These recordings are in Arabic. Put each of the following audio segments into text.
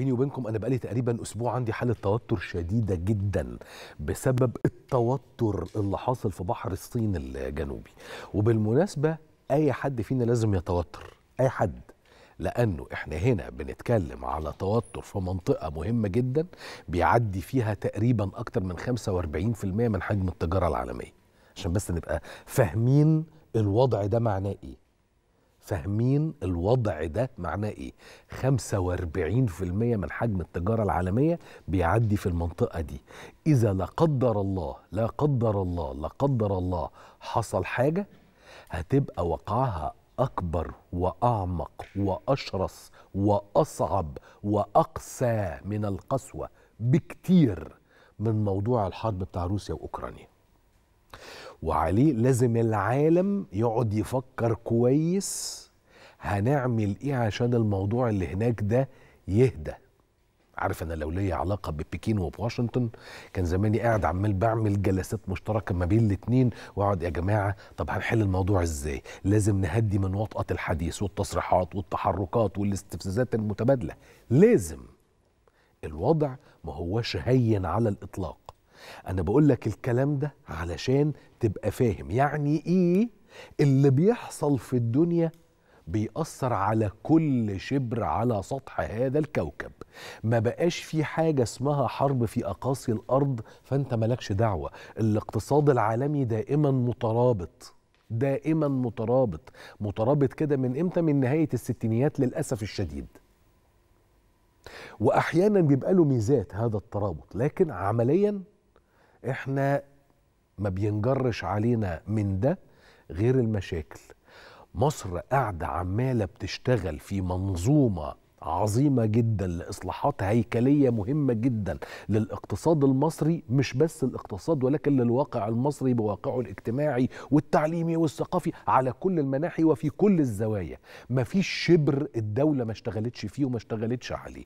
بيني وبينكم انا بقالي تقريبا اسبوع عندي حاله توتر شديده جدا بسبب التوتر اللي حاصل في بحر الصين الجنوبي وبالمناسبه اي حد فينا لازم يتوتر اي حد لانه احنا هنا بنتكلم على توتر في منطقه مهمه جدا بيعدي فيها تقريبا اكتر من 45% من حجم التجاره العالميه عشان بس نبقى فاهمين الوضع ده معناه ايه فاهمين الوضع ده معناه ايه 45% من حجم التجارة العالمية بيعدي في المنطقة دي إذا لا قدر الله لا قدر الله لا قدر الله حصل حاجة هتبقى وقعها أكبر وأعمق وأشرس وأصعب وأقسى من القسوة بكتير من موضوع الحرب بتاع روسيا وأوكرانيا وعليه لازم العالم يقعد يفكر كويس هنعمل ايه عشان الموضوع اللي هناك ده يهدى عارف انا لو ليا علاقه ببكين وبواشنطن كان زماني قاعد عمال بعمل جلسات مشتركه ما بين الاثنين واقعد يا جماعه طب هنحل الموضوع ازاي لازم نهدي من وطأة الحديث والتصريحات والتحركات والاستفزازات المتبادله لازم الوضع ما هوش هين على الاطلاق انا بقول لك الكلام ده علشان تبقى فاهم يعني ايه اللي بيحصل في الدنيا بيأثر على كل شبر على سطح هذا الكوكب ما بقاش في حاجة اسمها حرب في أقاصي الأرض فأنت مالكش دعوة الاقتصاد العالمي دائما مترابط دائما مترابط مترابط كده من امتى من نهاية الستينيات للأسف الشديد وأحيانا بيبقى له ميزات هذا الترابط لكن عمليا احنا ما بينجرش علينا من ده غير المشاكل مصر قاعدة عمالة بتشتغل في منظومة عظيمة جدا لإصلاحات هيكلية مهمة جدا للاقتصاد المصري مش بس الاقتصاد ولكن للواقع المصري بواقعه الاجتماعي والتعليمي والثقافي على كل المناحي وفي كل الزوايا مفيش شبر الدولة ما اشتغلتش فيه وما اشتغلتش عليه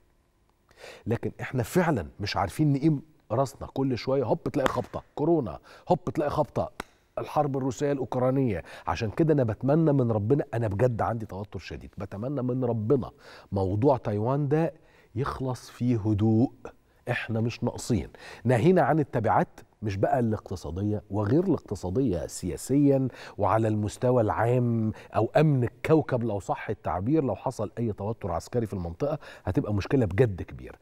لكن احنا فعلا مش عارفين نقيم راسنا كل شويه هوب تلاقي خبطه كورونا هوب تلاقي خبطه الحرب الروسيه الاوكرانيه عشان كده انا بتمنى من ربنا انا بجد عندي توتر شديد بتمنى من ربنا موضوع تايوان ده يخلص في هدوء احنا مش ناقصين ناهينا عن التبعات مش بقى الاقتصادية وغير الاقتصادية سياسيا وعلى المستوى العام أو أمن الكوكب لو صح التعبير لو حصل أي توتر عسكري في المنطقة هتبقى مشكلة بجد كبيرة